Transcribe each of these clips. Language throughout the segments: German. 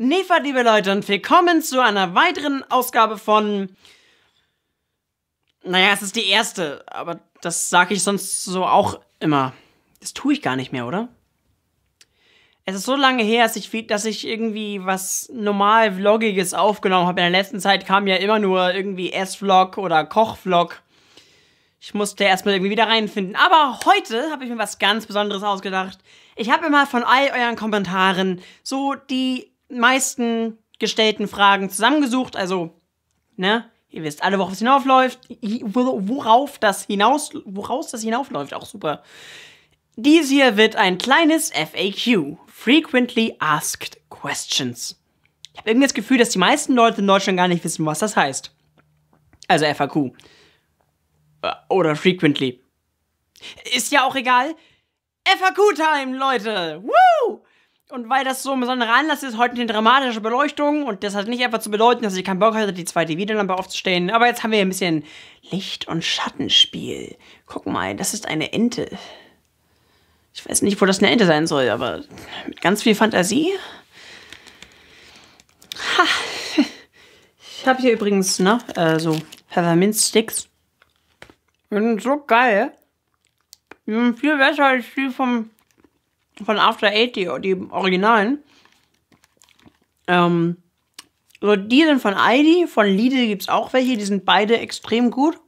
Nefer, liebe Leute, und willkommen zu einer weiteren Ausgabe von. Naja, es ist die erste, aber das sage ich sonst so auch immer. Das tue ich gar nicht mehr, oder? Es ist so lange her, dass ich, dass ich irgendwie was normal Vloggiges aufgenommen habe. In der letzten Zeit kam ja immer nur irgendwie Ess-Vlog oder Koch-Vlog. Ich musste erstmal irgendwie wieder reinfinden. Aber heute habe ich mir was ganz Besonderes ausgedacht. Ich habe immer von all euren Kommentaren so die meisten gestellten Fragen zusammengesucht. Also, ne, ihr wisst alle, worauf es hinaufläuft, worauf das hinaus, woraus das hinaufläuft, auch super. Dies hier wird ein kleines FAQ, Frequently Asked Questions. Ich habe irgendwie das Gefühl, dass die meisten Leute in Deutschland gar nicht wissen, was das heißt. Also FAQ. Äh, oder Frequently. Ist ja auch egal. FAQ-Time, Leute! Woo! Und weil das so ein besonderer Anlass ist, heute eine dramatische Beleuchtung und das hat nicht einfach zu bedeuten, dass ich keinen Bock hatte, die zweite Videolampe aufzustellen. Aber jetzt haben wir ein bisschen Licht- und Schattenspiel. Guck mal, das ist eine Ente. Ich weiß nicht, wo das eine Ente sein soll, aber mit ganz viel Fantasie. Ha. Ich habe hier übrigens, ne, äh, so Pfefferminz-Sticks. Die sind so geil. Die sind viel besser als die vom von After 80, die Originalen. Ähm, so, die sind von Aldi, von Lidl gibt es auch welche, die sind beide extrem gut.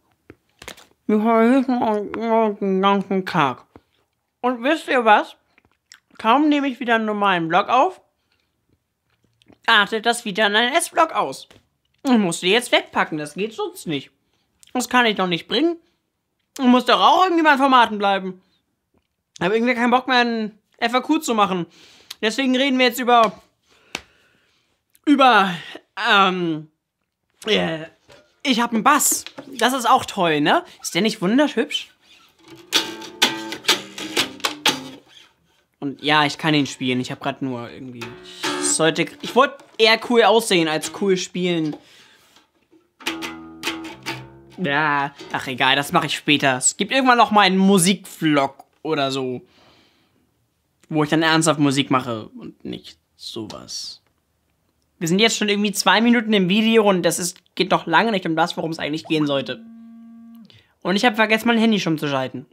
Wir verhüten den ganzen Tag. Und wisst ihr was? Kaum nehme ich wieder einen normalen Blog auf, artet das wieder in einen S-Blog aus. Ich musste jetzt wegpacken, das geht sonst nicht. Das kann ich doch nicht bringen. Ich muss doch auch irgendwie bei Formaten bleiben. Ich habe irgendwie keinen Bock mehr, einen FAQ zu machen. Deswegen reden wir jetzt über über ähm, äh, ich habe einen Bass. Das ist auch toll, ne? Ist der nicht wunderhübsch? Und ja, ich kann ihn spielen. Ich habe gerade nur irgendwie ich sollte ich wollte eher cool aussehen als cool spielen. Ja, ach egal, das mache ich später. Es gibt irgendwann noch mal einen Musikvlog oder so wo ich dann ernsthaft Musik mache und nicht sowas. Wir sind jetzt schon irgendwie zwei Minuten im Video und das ist, geht doch lange nicht um das, worum es eigentlich gehen sollte. Und ich habe vergessen, mein Handy schon zu schalten.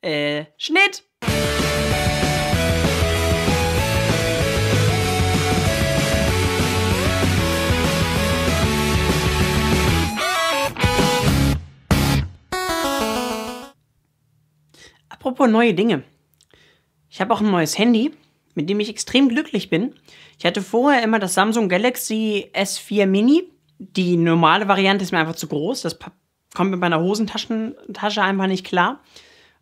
Äh, Schnitt! Apropos neue Dinge. Ich habe auch ein neues Handy, mit dem ich extrem glücklich bin. Ich hatte vorher immer das Samsung Galaxy S4 Mini. Die normale Variante ist mir einfach zu groß. Das kommt mit meiner Hosentasche einfach nicht klar.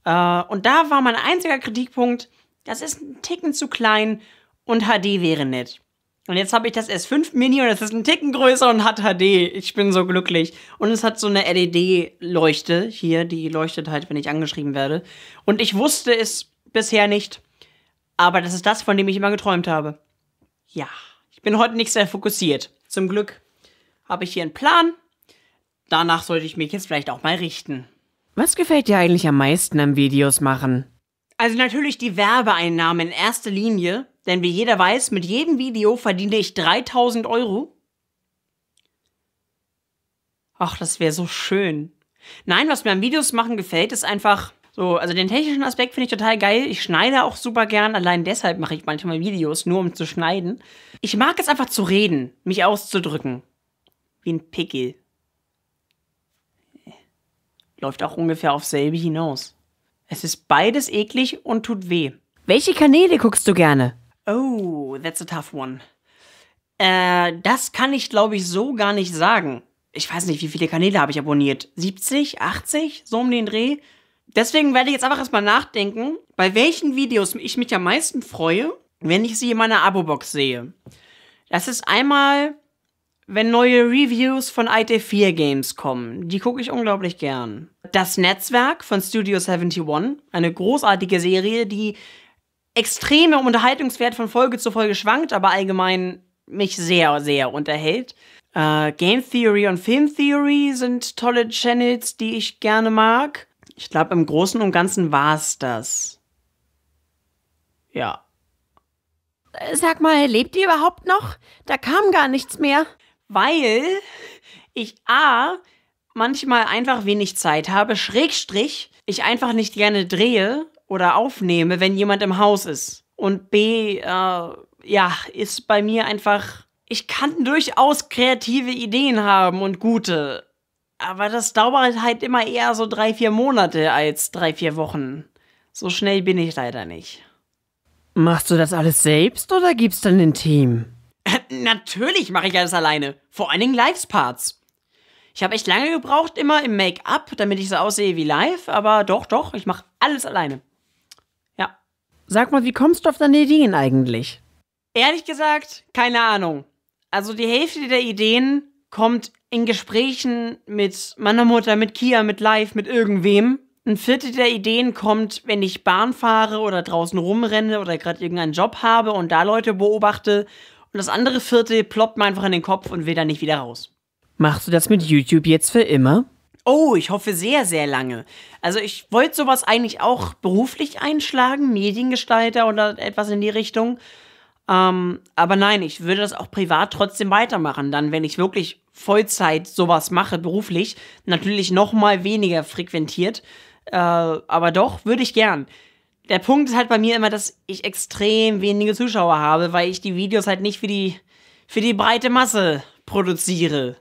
Äh, und da war mein einziger Kritikpunkt, das ist ein Ticken zu klein und HD wäre nett. Und jetzt habe ich das S5 Mini und es ist ein Ticken größer und hat HD. Ich bin so glücklich. Und es hat so eine LED-Leuchte hier, die leuchtet halt, wenn ich angeschrieben werde. Und ich wusste es Bisher nicht. Aber das ist das, von dem ich immer geträumt habe. Ja, ich bin heute nicht sehr fokussiert. Zum Glück habe ich hier einen Plan. Danach sollte ich mich jetzt vielleicht auch mal richten. Was gefällt dir eigentlich am meisten am Videos machen? Also natürlich die Werbeeinnahmen in erster Linie, denn wie jeder weiß, mit jedem Video verdiene ich 3000 Euro. Ach, das wäre so schön. Nein, was mir am Videos machen gefällt, ist einfach so, also den technischen Aspekt finde ich total geil. Ich schneide auch super gern. Allein deshalb mache ich manchmal Videos, nur um zu schneiden. Ich mag es einfach zu reden, mich auszudrücken. Wie ein Pickel. Läuft auch ungefähr auf selbe hinaus. Es ist beides eklig und tut weh. Welche Kanäle guckst du gerne? Oh, that's a tough one. Äh, das kann ich, glaube ich, so gar nicht sagen. Ich weiß nicht, wie viele Kanäle habe ich abonniert. 70, 80, so um den Dreh. Deswegen werde ich jetzt einfach erstmal nachdenken, bei welchen Videos ich mich am meisten freue, wenn ich sie in meiner Abo-Box sehe. Das ist einmal, wenn neue Reviews von IT4 e Games kommen. Die gucke ich unglaublich gern. Das Netzwerk von Studio 71, eine großartige Serie, die extreme Unterhaltungswert von Folge zu Folge schwankt, aber allgemein mich sehr, sehr unterhält. Äh, Game Theory und Film Theory sind tolle Channels, die ich gerne mag. Ich glaube, im Großen und Ganzen war es das. Ja. Sag mal, lebt ihr überhaupt noch? Da kam gar nichts mehr. Weil ich A, manchmal einfach wenig Zeit habe, Schrägstrich, ich einfach nicht gerne drehe oder aufnehme, wenn jemand im Haus ist. Und B, äh, ja, ist bei mir einfach, ich kann durchaus kreative Ideen haben und gute, aber das dauert halt immer eher so drei, vier Monate als drei, vier Wochen. So schnell bin ich leider nicht. Machst du das alles selbst oder gibst dann ein Team? Natürlich mache ich alles alleine. Vor allen Dingen live Ich habe echt lange gebraucht, immer im Make-up, damit ich so aussehe wie live, aber doch, doch, ich mache alles alleine. Ja. Sag mal, wie kommst du auf deine Ideen eigentlich? Ehrlich gesagt, keine Ahnung. Also die Hälfte der Ideen kommt in Gesprächen mit meiner Mutter, mit Kia, mit Live, mit irgendwem. Ein Viertel der Ideen kommt, wenn ich Bahn fahre oder draußen rumrenne oder gerade irgendeinen Job habe und da Leute beobachte. Und das andere Viertel ploppt mir einfach in den Kopf und will dann nicht wieder raus. Machst du das mit YouTube jetzt für immer? Oh, ich hoffe sehr, sehr lange. Also ich wollte sowas eigentlich auch beruflich einschlagen, Mediengestalter oder etwas in die Richtung. Ähm, aber nein, ich würde das auch privat trotzdem weitermachen. Dann, wenn ich wirklich Vollzeit sowas mache, beruflich, natürlich noch mal weniger frequentiert. Äh, aber doch, würde ich gern. Der Punkt ist halt bei mir immer, dass ich extrem wenige Zuschauer habe, weil ich die Videos halt nicht für die, für die breite Masse produziere.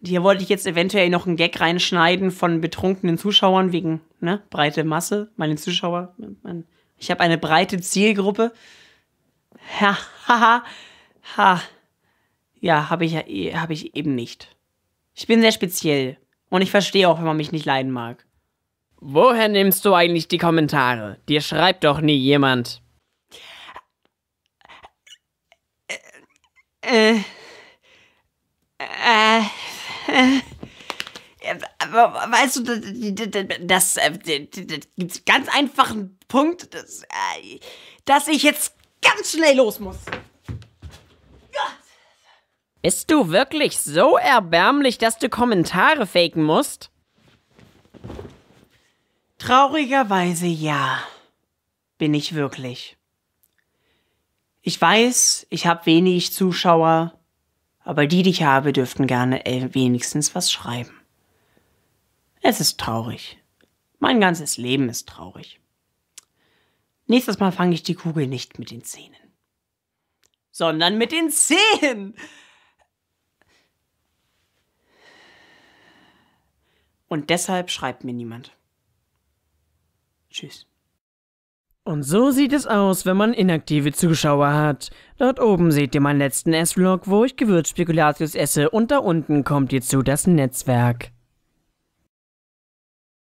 Und hier wollte ich jetzt eventuell noch einen Gag reinschneiden von betrunkenen Zuschauern wegen ne, breite Masse, meine Zuschauer. Mein, ich habe eine breite Zielgruppe. Ha, ha, ha. ha. Ja, habe ich, eh, hab ich eben nicht. Ich bin sehr speziell. Und ich verstehe auch, wenn man mich nicht leiden mag. Woher nimmst du eigentlich die Kommentare? Dir schreibt doch nie jemand. Äh. Äh. äh, äh, äh weißt du, das, äh, gibt ganz einfachen Punkt, dass, dass ich jetzt ganz schnell los muss. Bist du wirklich so erbärmlich, dass du Kommentare faken musst? Traurigerweise ja. Bin ich wirklich. Ich weiß, ich habe wenig Zuschauer, aber die, die ich habe, dürften gerne äh, wenigstens was schreiben. Es ist traurig. Mein ganzes Leben ist traurig. Nächstes Mal fange ich die Kugel nicht mit den Zähnen, sondern mit den Zehen! Und deshalb schreibt mir niemand. Tschüss. Und so sieht es aus, wenn man inaktive Zuschauer hat. Dort oben seht ihr meinen letzten S-Vlog, wo ich Gewürzspekulatius esse und da unten kommt ihr zu das Netzwerk.